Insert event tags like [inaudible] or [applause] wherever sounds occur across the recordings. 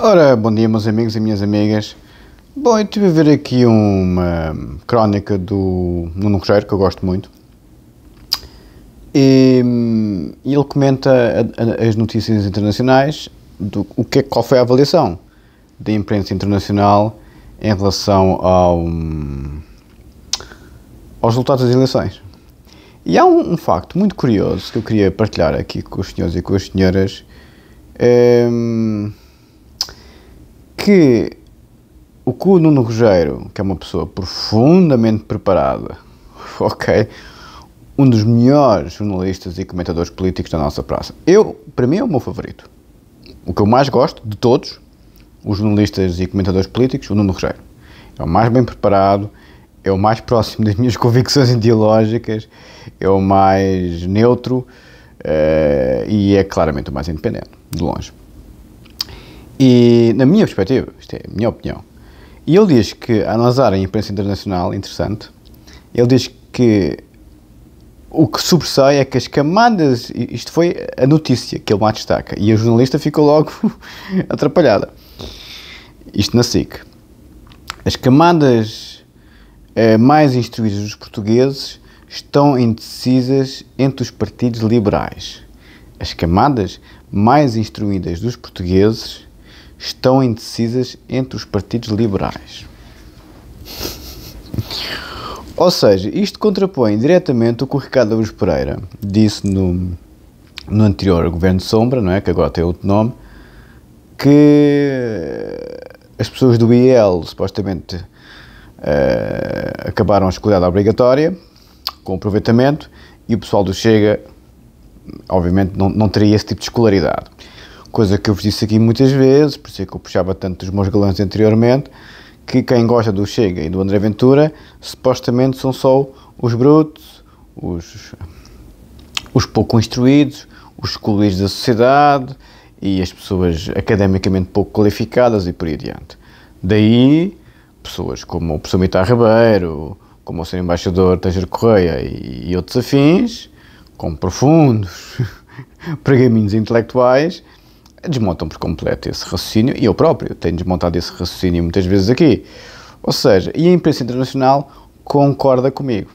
Ora, bom dia, meus amigos e minhas amigas. Bom, eu tive a ver aqui uma crónica do Nuno Rogério, que eu gosto muito. E ele comenta a, a, as notícias internacionais, do, o que, é, qual foi a avaliação da imprensa internacional em relação ao, aos resultados das eleições. E há um, um facto muito curioso que eu queria partilhar aqui com os senhores e com as senhoras. Um, ehm, que o que o Nuno Rogério, que é uma pessoa profundamente preparada, [laughs] ok, um dos melhores jornalistas e comentadores políticos da nossa praça. Eu, para mim, é o meu favorito. O que eu mais gosto de todos os jornalistas e comentadores políticos, o Nuno Rogério. É o mais bem preparado, é o mais [laughs] próximo das minhas convicções ideológicas, é o mais neutro uh, e é claramente o mais independente, de longe. E, na minha perspectiva, isto é a minha opinião, e ele diz que, a analisar a imprensa internacional, interessante, ele diz que o que sobressai é que as camadas, isto foi a notícia que ele mais destaca, e a jornalista ficou logo [laughs] atrapalhada. Isto na SIC. As camadas eh, mais instruídas dos portugueses estão indecisas entre os partidos liberais. As camadas mais instruídas dos portugueses estão indecisas entre os partidos liberais. Ou seja, isto contrapõe diretamente o que o Ricardo Abruz Pereira disse no, no anterior Governo de Sombra, não é? que agora tem outro nome, que as pessoas do IEL supostamente uh, acabaram a escolaridade obrigatória, com aproveitamento, e o pessoal do Chega, obviamente, não, não teria esse tipo de escolaridade coisa que eu vos disse aqui muitas vezes, por isso é que eu puxava tanto dos meus galãs anteriormente, que quem gosta do Chega e do André Ventura, supostamente são só os brutos, os, os pouco instruídos, os excluídos da sociedade e as pessoas academicamente pouco qualificadas e por aí adiante. Daí, pessoas como o professor Mitar Ribeiro, como o senhor embaixador Tanger Correia e, e outros afins, com profundos [laughs] pergaminhos intelectuais, desmontam por completo esse raciocínio e eu próprio tenho desmontado esse raciocínio muitas vezes aqui. Ou seja, e a imprensa internacional concorda comigo.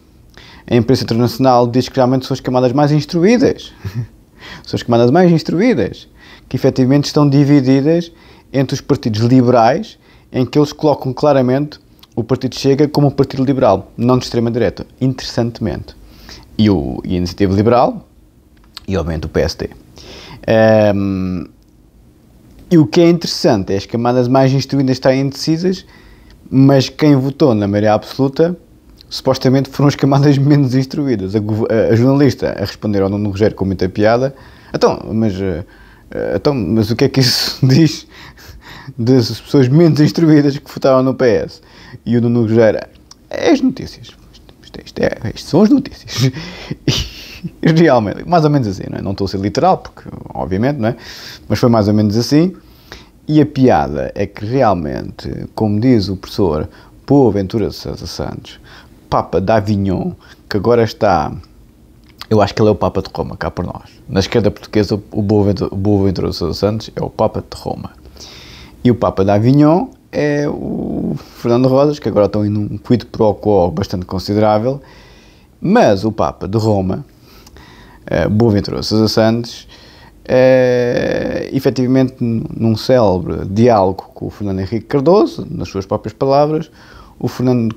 A imprensa internacional diz que realmente são as camadas mais instruídas. [laughs] são as camadas mais instruídas que efetivamente estão divididas entre os partidos liberais, em que eles colocam claramente o Partido Chega como um partido liberal, não de extrema-direita, interessantemente. E, o, e a Iniciativa Liberal e, obviamente, o PSD. Um, e o que é interessante é as camadas mais instruídas estarem indecisas, mas quem votou na maioria absoluta supostamente foram as camadas [laughs] menos instruídas. A, a, jornalista a responder ao Nuno Rogério com muita piada: então, mas, eh, eh, então, mas o que é que isso [laughs] diz das pessoas menos instruídas que votaram no PS? E o Nuno Rogério: é as notícias. Isto, isto, é, isto são as notícias. [laughs] [laughs] realmente, mais ou menos assim, não, é? não estou a ser literal, porque obviamente, não é? Mas foi mais ou menos assim. E a piada é que realmente, como diz o professor Boaventura Sousa Santos, Papa d'Avignon, que agora está, eu acho que ele é o Papa de Roma, cá por nós. Na esquerda portuguesa, o Boaventura, de Sousa Santos é o Papa de Roma. E o Papa d'Avignon é o Fernando Rosas, que agora estão em um quid pro quo bastante considerável, mas o Papa de Roma, eh, boa Ventura Sousa Santos, uh, efetivamente num célebre diálogo com o Fernando Henrique Cardoso, nas suas próprias palavras, o Fernando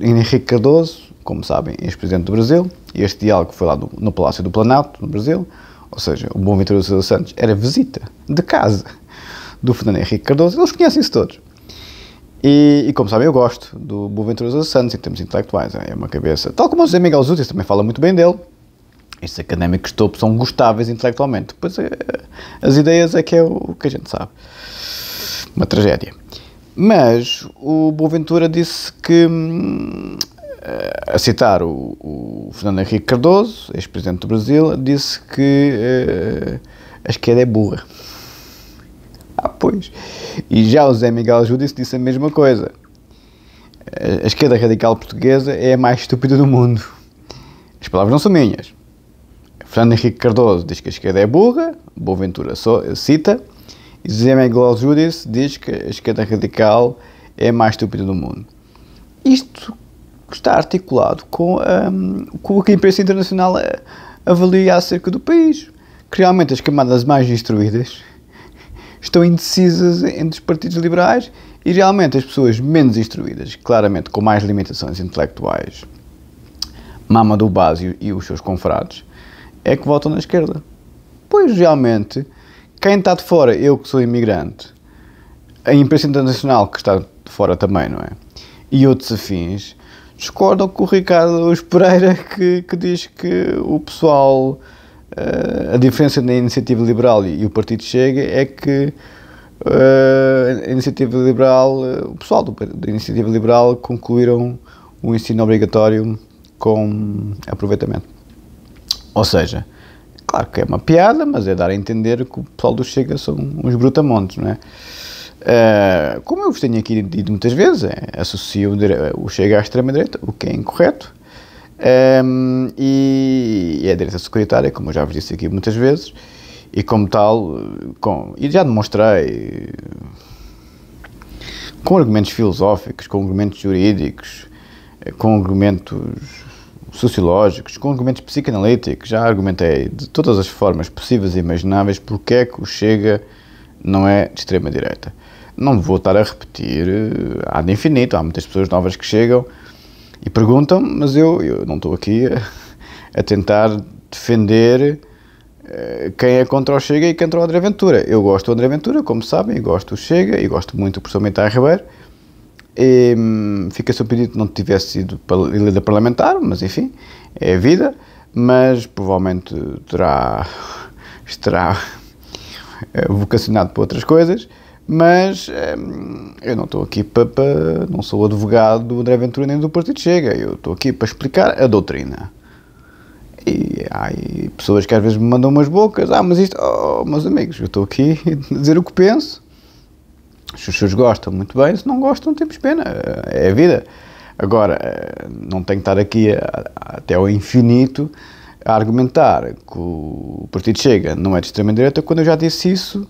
Henrique Cardoso, como sabem, é ex-presidente do Brasil, este diálogo foi lá do, no Palácio do Planalto, no Brasil, ou seja, o Ventura Sousa Santos era visita de casa do Fernando Henrique Cardoso, eles conhecem-se todos. E, e, como sabem, eu gosto do Boaventura Sousa Santos em termos intelectuais, é, é uma cabeça, tal como o José Miguel Zútis também fala muito bem dele, esses académicos de topo são gostáveis intelectualmente. pois eh, as ideias é que é o que a gente sabe. Uma tragédia. Mas o Boaventura disse que, eh, a citar o, o Fernando Henrique Cardoso, ex-presidente do Brasil, disse que eh, a esquerda é burra. Ah, pois. E já o Zé Miguel Júdice disse a mesma coisa. A esquerda radical portuguesa é a mais estúpida do mundo. As palavras não são minhas. Fernando Henrique Cardoso diz que a esquerda é burra, Boaventura só, cita, e José Miguel Júdice diz que a esquerda radical é a mais estúpida do mundo. Isto está articulado com, um, com o que a imprensa internacional eh, avalia acerca do país, que realmente as camadas mais instruídas estão indecisas entre os partidos liberais e realmente as pessoas menos instruídas, claramente com mais limitações intelectuais, Mama do e, e os seus confrados, é que votam na esquerda. Pois realmente, quem está de fora, eu que sou imigrante, a imprensa internacional que está de fora também, não é? E outros afins, discordam com o Ricardo Pereira que, que diz que o pessoal, eh, a diferença na iniciativa liberal e o partido chega é que eh, a iniciativa liberal, eh, o pessoal do, da iniciativa liberal concluíram o ensino obrigatório com aproveitamento. Ou seja, claro que é uma piada, mas é dar a entender que o pessoal do Chega são uns brutamontes, não é? Uh, como eu vos tenho aqui dito muitas vezes, é, associo o Chega à extrema-direita, o que é incorreto, um, ehm, e, e, é a direita securitária, como eu já vos disse aqui muitas vezes, e como tal, com, e já demonstrei com argumentos filosóficos, com argumentos jurídicos, eh, com argumentos sociológicos, com argumentos psicanalíticos, já argumentei de todas as formas possíveis e imagináveis porque é que o Chega não é de extrema-direita. Não vou estar a repetir eh, há de infinito, há muitas pessoas novas que chegam e perguntam, mas eu, eu não estou aqui a, a tentar defender eh, quem é contra o Chega e quem é contra o André Ventura. Eu gosto do André Ventura, como sabem, gosto do Chega e gosto muito do professor Ribeiro, e, ehm, fica pedido que não tivesse sido eleita parlamentar, mas enfim, é a vida. Mas provavelmente terá, [laughs] estará eh, vocacionado para outras coisas. Mas ehm, eu não estou aqui para, para. não sou advogado do André Ventura nem do Partido Chega. Eu estou aqui para explicar a doutrina. E há pessoas que às vezes me mandam umas bocas. Ah, mas isto. Oh, meus amigos, eu estou aqui [laughs] a dizer o que penso se os seus gostam, muito bem, se não gostam, temos pena, é a vida. Agora, não tenho que estar aqui a, a, até ao infinito a argumentar que o Partido Chega não é de extrema-direita quando eu já disse isso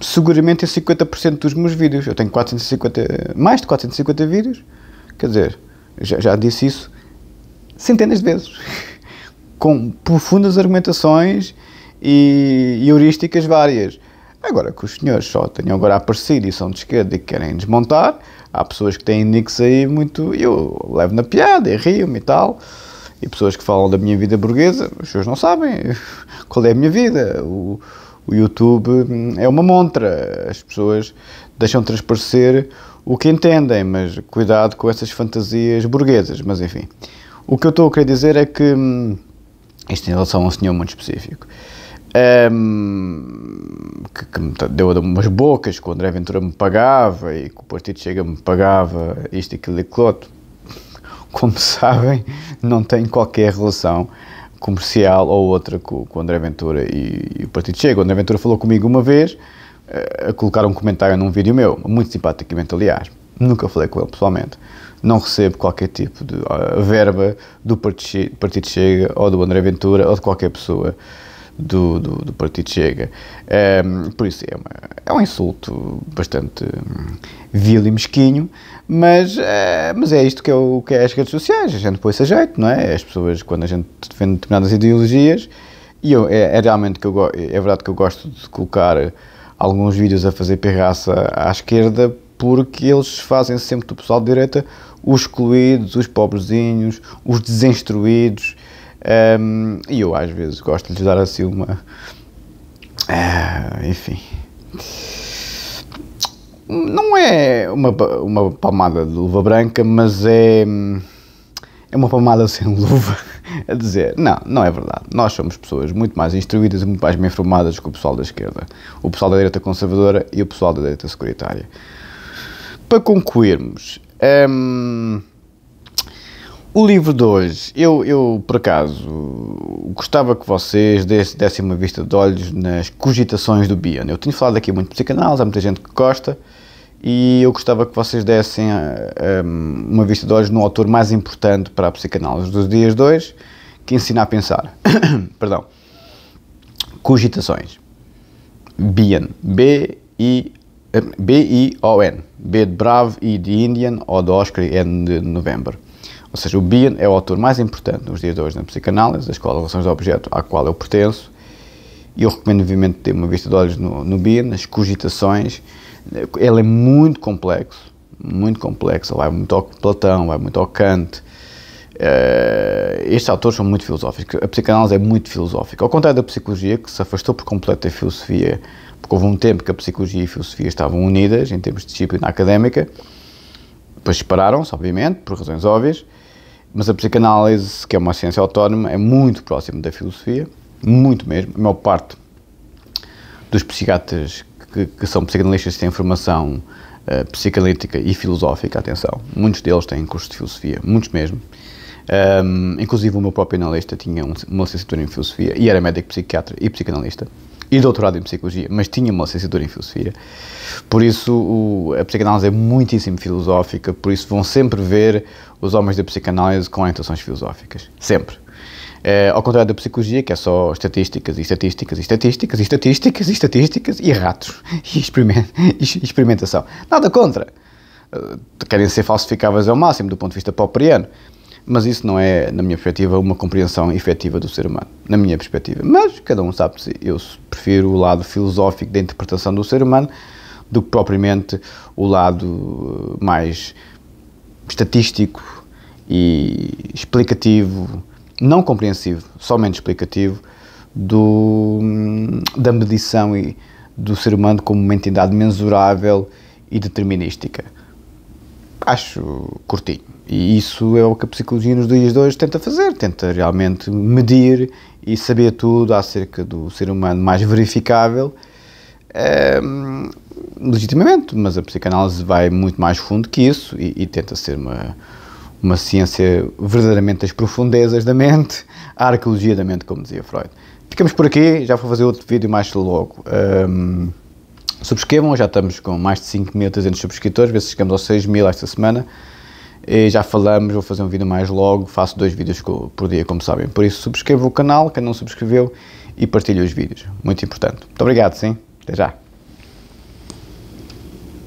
seguramente em 50% dos meus vídeos. Eu tenho 450, mais de 450 vídeos, quer dizer, já, já disse isso centenas de vezes, [laughs] com profundas argumentações e, e heurísticas várias. Agora que os senhores só tenham agora aparecido e são de esquerda e querem desmontar, há pessoas que têm nicks aí muito. Eu levo na piada e rio-me e tal. E pessoas que falam da minha vida burguesa, os senhores não sabem [laughs] qual é a minha vida. O, o YouTube hum, é uma montra. As pessoas deixam transparecer o que entendem, mas cuidado com essas fantasias burguesas. Mas enfim, o que eu estou a querer dizer é que. Hum, isto em relação a um senhor muito específico. Um, que me deu umas bocas, que o André Ventura me pagava e que o Partido Chega me pagava isto, aquilo e aquilo outro. Como sabem, não tem qualquer relação comercial ou outra com, com o André Ventura e, e o Partido Chega. O André Ventura falou comigo uma vez eh, a colocar um comentário num vídeo meu, muito simpaticamente, aliás. Nunca falei com ele pessoalmente. Não recebo qualquer tipo de ah, verba do Partido Chega ou do André Ventura ou de qualquer pessoa do, do, do Partido Chega. Um, por isso é, uma, é um insulto bastante hum, vil e mesquinho, mas, uh, mas é isto que é, o, que é as redes sociais. A gente põe-se a jeito, não é? As pessoas, quando a gente defende determinadas ideologias, e eu, é, é realmente que eu, é verdade que eu gosto de colocar alguns vídeos a fazer pirraça à esquerda porque eles fazem sempre do pessoal de direita os excluídos, os pobrezinhos, os desinstruídos um, ehm, e eu às vezes gosto de lhes dar assim uma. Ah, enfim. Não é uma, uma palmada de luva branca, mas é. É uma palmada sem [laughs] luva. A dizer, não, não é verdade. Nós somos pessoas muito mais instruídas e muito mais bem informadas que o pessoal da esquerda, o pessoal da direita conservadora e o pessoal da direita securitária. Para concluirmos, ehm, o livro de hoje, eu, eu por acaso gostava que vocês desse, dessem uma vista de olhos nas cogitações do Bion. Eu tenho falado aqui muito de psicanálise, há muita gente que gosta, e eu gostava que vocês dessem ah, hum, uma vista de olhos no autor mais importante para a psicanálise dos dias de hoje, que ensina a pensar. [coughs] Perdão. Cogitações. Bion. B-I-O-N. Hum, B -I -O -N. B de Bravo, e de Indian, ou de Oscar e N de Novembro. Ou seja, o Bion é o autor mais importante nos dias de hoje na psicanálise, da escola de relações de objeto à qual eu pertenço, e eu recomendo vivamente ter uma vista de olhos no, no Bion, nas cogitações. Ele é muito complexo, muito complexo, vai muito ao Platão, vai muito ao Kant, Uh, estes autores são muito filosóficos. A psicanálise é muito filosófica. Ao contrário da psicologia, que se afastou por completo da filosofia, porque houve um tempo que a psicologia e a filosofia estavam unidas em termos de disciplina académica, depois separaram-se, obviamente, por razões óbvias, mas a psicanálise, que é uma ciência autónoma, é muito próxima da filosofia, muito mesmo. A maior parte dos psiquiatras que, que são psicanalistas têm formação uh, psicanalítica e filosófica, atenção, muitos deles têm curso de filosofia, muitos mesmo. Um, ehm, inclusive o meu próprio analista tinha um, uma licenciatura em filosofia e era médico psiquiatra e psicanalista e doutorado em Psicologia, mas tinha uma licenciatura em Filosofia. Por isso, o, a psicanálise é muitíssimo filosófica, por isso vão sempre ver os homens da psicanálise com orientações filosóficas. Sempre. É, ao contrário da psicologia, que é só estatísticas e estatísticas e estatísticas e estatísticas e estatísticas e ratos [laughs] e, e experimentação. Nada contra. Eh, querem ser falsificáveis ao máximo do ponto de vista popperiano, mas isso não é, na minha perspectiva, uma compreensão efetiva do ser humano. Na minha perspectiva. Mas cada um sabe se eu prefiro o lado filosófico da interpretação do ser humano do que propriamente o lado eh, mais estatístico e explicativo, não compreensivo, somente explicativo, do, hum, da medição e do ser humano como uma entidade mensurável e determinística. Acho curtinho. E isso é o que a psicologia nos dias de hoje tenta fazer, tenta realmente medir e saber tudo acerca do ser humano mais verificável, ehm, legitimamente, mas a psicanálise vai muito mais fundo que isso e, e tenta ser uma, uma ciência verdadeiramente das profundezas da mente, a arqueologia da mente, como dizia Freud. Ficamos por aqui, já vou fazer outro vídeo mais logo. Um, ehm, subscrevam, já estamos com mais de 5.300 subscritores, ver se chegamos aos 6.000 esta semana já falamos, vou fazer um vídeo mais logo, faço dois vídeos por dia, como sabem. Por isso, subscreva o canal, quem não subscreveu, e partilhe os vídeos. Muito importante. Muito obrigado, sim. Até já.